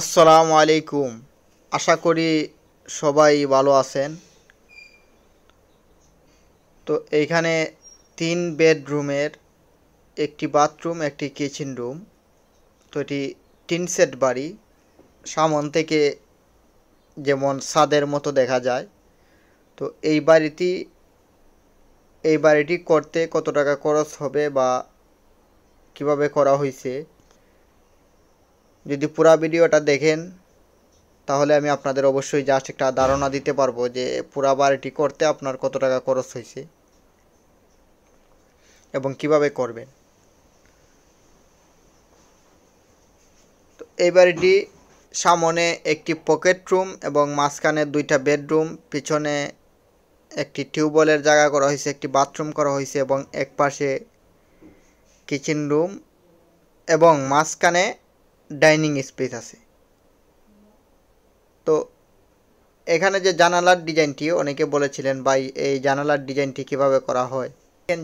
আসসালামু আলাইকুম আশা করি সবাই ভালো আছেন তো এইখানে তিন বেডরুমের একটি বাথরুম একটি কিচেন রুম তো এটি টিন সেট বাড়ি সামন থেকে যেমন সাদের মতো দেখা যায় তো এই বাড়িটি এই বাড়িটি করতে কত টাকা খরচ হবে বা কিভাবে করা হয়েছে যদি পুরো ভিডিওটা দেখেন তাহলে আমি আপনাদের অবশ্যই জাস্ট একটা ধারণা দিতে পারবো যে পুরা বাড়িটি করতে আপনার কত টাকা খরচ হয়েছে এবং কিভাবে করবেন তো এই বাড়িটি সামনে একটি পকেট রুম এবং মাঝখানে দুইটা বেডরুম পিছনে একটি টিউবওয়েলের জায়গা করা হয়েছে একটি বাথরুম করা হয়েছে এবং এক পাশে কিচেন রুম এবং মাঝখানে ডাইনিং স্পেস আছে তো এখানে যে জানালার ডিজাইনটি অনেকে বলেছিলেন ভাই এই জানালার ডিজাইনটি কিভাবে করা হয়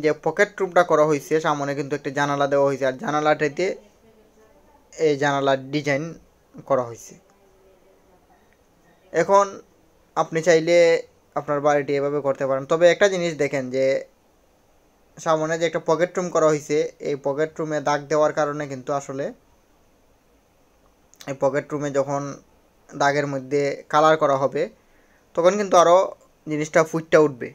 যে পকেট রুমটা করা হয়েছে সামনে কিন্তু একটা জানালা দেওয়া হয়েছে আর জানালাটাতে এই জানালার ডিজাইন করা হয়েছে এখন আপনি চাইলে আপনার বাড়িটি এভাবে করতে পারেন তবে একটা জিনিস দেখেন যে সামনে যে একটা পকেট রুম করা হয়েছে এই পকেট রুমে দাগ দেওয়ার কারণে কিন্তু আসলে এই পকেট রুমে যখন দাগের মধ্যে কালার করা হবে তখন কিন্তু আরও জিনিসটা ফুটটা উঠবে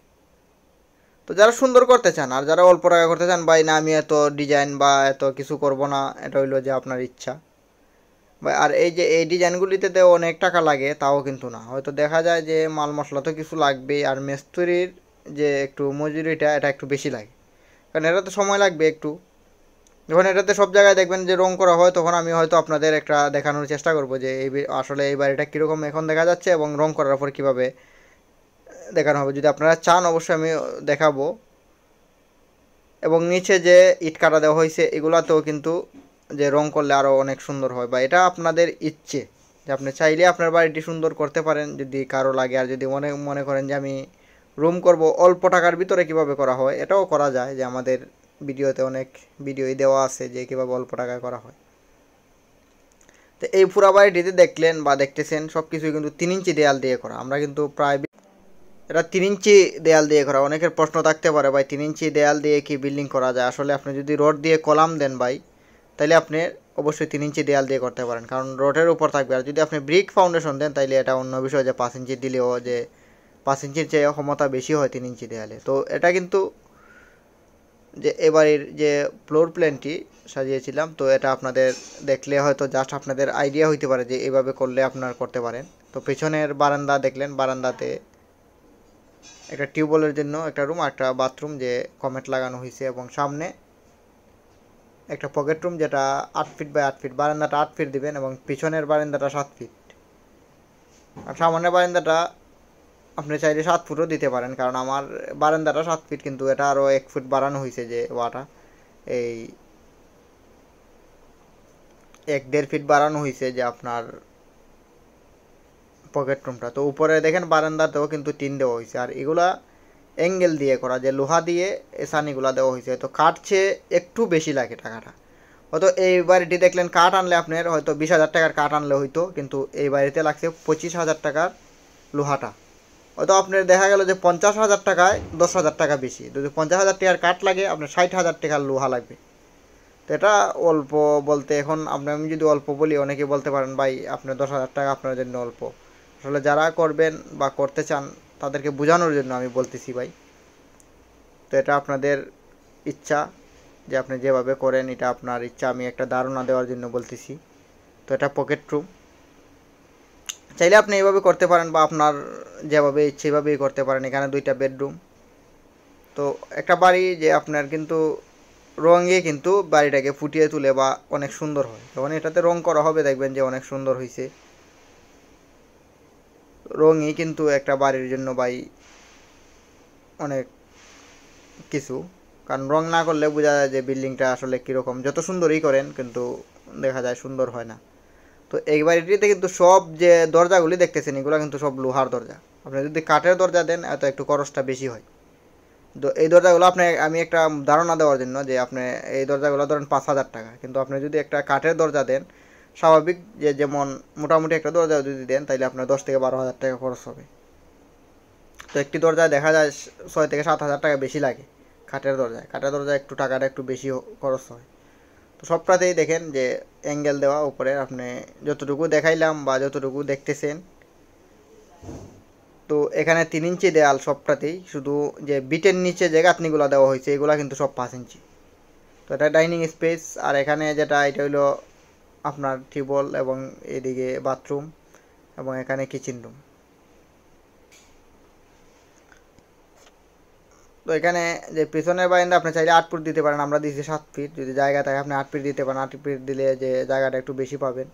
তো যারা সুন্দর করতে চান আর যারা অল্প টাকা করতে চান বা না আমি এত ডিজাইন বা এত কিছু করব না এটা হইলো যে আপনার ইচ্ছা আর এই যে এই ডিজাইনগুলিতে অনেক টাকা লাগে তাও কিন্তু না হয়তো দেখা যায় যে মাল মশলা তো কিছু লাগবেই আর মিস্ত্রির যে একটু মজুরিটা এটা একটু বেশি লাগে কারণ এটা তো সময় লাগবে একটু যখন এটাতে সব জায়গায় দেখবেন যে রং করা হয় তখন আমি হয়তো আপনাদের একটা দেখানোর চেষ্টা করব যে এই আসলে এই বাড়িটা কীরকম এখন দেখা যাচ্ছে এবং রং করার পর কীভাবে দেখানো হবে যদি আপনারা চান অবশ্যই আমি দেখাবো এবং নিচে যে ইট কাটা দেওয়া হয়েছে এগুলাতেও কিন্তু যে রং করলে আরও অনেক সুন্দর হয় বা এটা আপনাদের ইচ্ছে যে আপনি চাইলে আপনার বাড়িটি সুন্দর করতে পারেন যদি কারো লাগে আর যদি মনে মনে করেন যে আমি রুম করব অল্প টাকার ভিতরে কিভাবে করা হয় এটাও করা যায় যে আমাদের ভিডিওতে অনেক ভিডিওই দেওয়া আছে যে কীভাবে অল্প টাকায় করা হয় তো এই পুরা বাড়িটিতে দেখলেন বা দেখতেছেন সব কিছুই কিন্তু তিন ইঞ্চি দেয়াল দিয়ে করা আমরা কিন্তু প্রায় এটা তিন ইঞ্চি দেয়াল দিয়ে করা অনেকের প্রশ্ন থাকতে পারে ভাই তিন ইঞ্চি দেয়াল দিয়ে কি বিল্ডিং করা যায় আসলে আপনি যদি রড দিয়ে কলাম দেন ভাই তাহলে আপনি অবশ্যই তিন ইঞ্চি দেয়াল দিয়ে করতে পারেন কারণ রোডের উপর থাকবে আর যদি আপনি ব্রিক ফাউন্ডেশন দেন তাহলে এটা অন্য বিষয় যে পাঁচ ইঞ্চি দিলেও যে পাঁচ ইঞ্চির চেয়ে ক্ষমতা বেশি হয় তিন ইঞ্চি দেয়ালে তো এটা কিন্তু যে এবারের যে ফ্লোর প্ল্যানটি সাজিয়েছিলাম তো এটা আপনাদের দেখলে হয়তো জাস্ট আপনাদের আইডিয়া হইতে পারে যে এভাবে করলে আপনার করতে পারেন তো পেছনের বারান্দা দেখলেন বারান্দাতে একটা টিউবওয়েলের জন্য একটা রুম একটা বাথরুম যে কমেট লাগানো হয়েছে এবং সামনে একটা পকেট রুম যেটা আট ফিট বাই আট ফিট বারান্দাটা আট ফিট দিবেন এবং পিছনের বারান্দাটা সাত ফিট আর সামনের বারান্দাটা আপনি চাইলে সাত ফুটও দিতে পারেন কারণ আমার বারান্দাটা সাত ফিট কিন্তু এটা আরও এক ফুট বাড়ানো হয়েছে যে ওয়াটা এই এক দেড় ফিট বাড়ানো হয়েছে যে আপনার পকেট রুমটা তো উপরে দেখেন বারান্দাতেও কিন্তু টিন দেওয়া হয়েছে আর এগুলা অ্যাঙ্গেল দিয়ে করা যে লোহা দিয়ে সানিগুলা দেওয়া হয়েছে তো কাটছে একটু বেশি লাগে টাকাটা হয়তো এই বাড়িটি দেখলেন কাঠ আনলে আপনার হয়তো বিশ হাজার টাকার কাঠ আনলে হয়তো কিন্তু এই বাড়িতে লাগছে পঁচিশ হাজার টাকার লোহাটা হয়তো আপনার দেখা গেল যে পঞ্চাশ হাজার টাকায় দশ হাজার টাকা বেশি যদি পঞ্চাশ হাজার টাকার কাঠ লাগে আপনার ষাট হাজার টাকার লোহা লাগবে তো এটা অল্প বলতে এখন আপনার আমি যদি অল্প বলি অনেকে বলতে পারেন ভাই আপনার দশ হাজার টাকা আপনার জন্য অল্প আসলে যারা করবেন বা করতে চান তাদেরকে বোঝানোর জন্য আমি বলতেছি ভাই তো এটা আপনাদের ইচ্ছা যে আপনি যেভাবে করেন এটা আপনার ইচ্ছা আমি একটা ধারণা দেওয়ার জন্য বলতেছি তো এটা পকেট রুম চাইলে আপনি এইভাবে করতে পারেন বা আপনার যেভাবে ইচ্ছে সেভাবেই করতে পারেন এখানে দুইটা বেডরুম তো একটা বাড়ি যে আপনার কিন্তু রঙে কিন্তু বাড়িটাকে ফুটিয়ে তুলে বা অনেক সুন্দর হয় যখন এটাতে রং করা হবে দেখবেন যে অনেক সুন্দর হয়েছে রঙই কিন্তু একটা বাড়ির জন্য বাই অনেক কিছু কারণ রং না করলে বোঝা যায় যে বিল্ডিংটা আসলে কীরকম যত সুন্দরই করেন কিন্তু দেখা যায় সুন্দর হয় না তো এই বাড়িটিতে কিন্তু সব যে দরজাগুলি দেখতেছেন এগুলো কিন্তু সব লোহার দরজা আপনি যদি কাঠের দরজা দেন এত একটু খরচটা বেশি হয় তো এই দরজাগুলো আপনি আমি একটা ধারণা দেওয়ার জন্য যে আপনি এই দরজাগুলো ধরেন পাঁচ হাজার টাকা কিন্তু আপনি যদি একটা কাঠের দরজা দেন স্বাভাবিক যে যেমন মোটামুটি একটা দরজা যদি দেন তাহলে আপনার দশ থেকে বারো হাজার টাকা খরচ হবে তো একটি দরজায় দেখা যায় ছয় থেকে সাত হাজার টাকা বেশি লাগে কাঠের দরজায় কাঠের দরজায় একটু টাকাটা একটু বেশি খরচ হয় তো সবটাতেই দেখেন যে অ্যাঙ্গেল দেওয়া উপরে আপনি যতটুকু দেখাইলাম বা যতটুকু দেখতেছেন তো এখানে তিন ইঞ্চি দেয়াল সবটাতেই শুধু যে বিটের নিচে যে গাঁথনিগুলো দেওয়া হয়েছে এগুলো কিন্তু সব পাঁচ ইঞ্চি তো এটা ডাইনিং স্পেস আর এখানে যেটা এটা হলো আপনার টিউবওয়েল এবং এদিকে বাথরুম এবং এখানে কিচেন রুম তো এখানে যে পিছনের বারান্দা আপনি চাইলে আট ফুট দিতে পারেন আমরা দিচ্ছি সাত ফিট যদি জায়গা থাকে আপনি আট ফিট দিতে পারেন আট ফিট দিলে যে জায়গাটা একটু বেশি পাবেন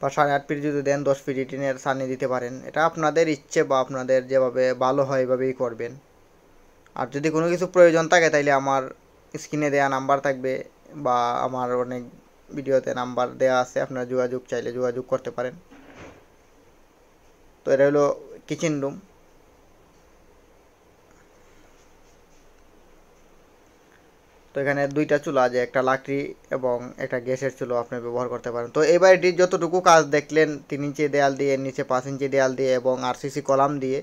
বা সাড়ে আট ফিট যদি দেন দশ ফিট ইটিনের সানি দিতে পারেন এটা আপনাদের ইচ্ছে বা আপনাদের যেভাবে ভালো হয় এভাবেই করবেন আর যদি কোনো কিছু প্রয়োজন থাকে তাইলে আমার স্ক্রিনে দেয়া নাম্বার থাকবে বা আমার অনেক ভিডিওতে নাম্বার দেয়া আছে আপনারা যোগাযোগ চাইলে যোগাযোগ করতে পারেন তো এটা হলো কিচেন রুম তো এখানে দুইটা চুলা আছে একটা লাকড়ি এবং একটা গ্যাসের চুলো আপনি ব্যবহার করতে পারেন তো এই বাড়িটির যতটুকু কাজ দেখলেন তিন ইঞ্চি দেয়াল দিয়ে নিচে পাঁচ ইঞ্চি দেয়াল দিয়ে এবং আরসিসি কলাম দিয়ে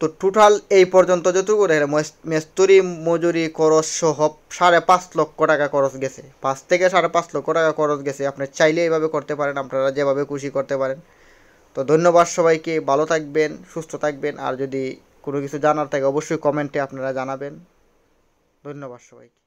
তো টোটাল এই পর্যন্ত যতটুকু দেখেন মেস্তুরি মজুরি খরচ সহ সাড়ে পাঁচ লক্ষ টাকা খরচ গেছে পাঁচ থেকে সাড়ে পাঁচ লক্ষ টাকা খরচ গেছে আপনি চাইলে এইভাবে করতে পারেন আপনারা যেভাবে খুশি করতে পারেন তো ধন্যবাদ সবাইকে ভালো থাকবেন সুস্থ থাকবেন আর যদি কোনো কিছু জানার থাকে অবশ্যই কমেন্টে আপনারা জানাবেন ধন্যবাদ সবাইকে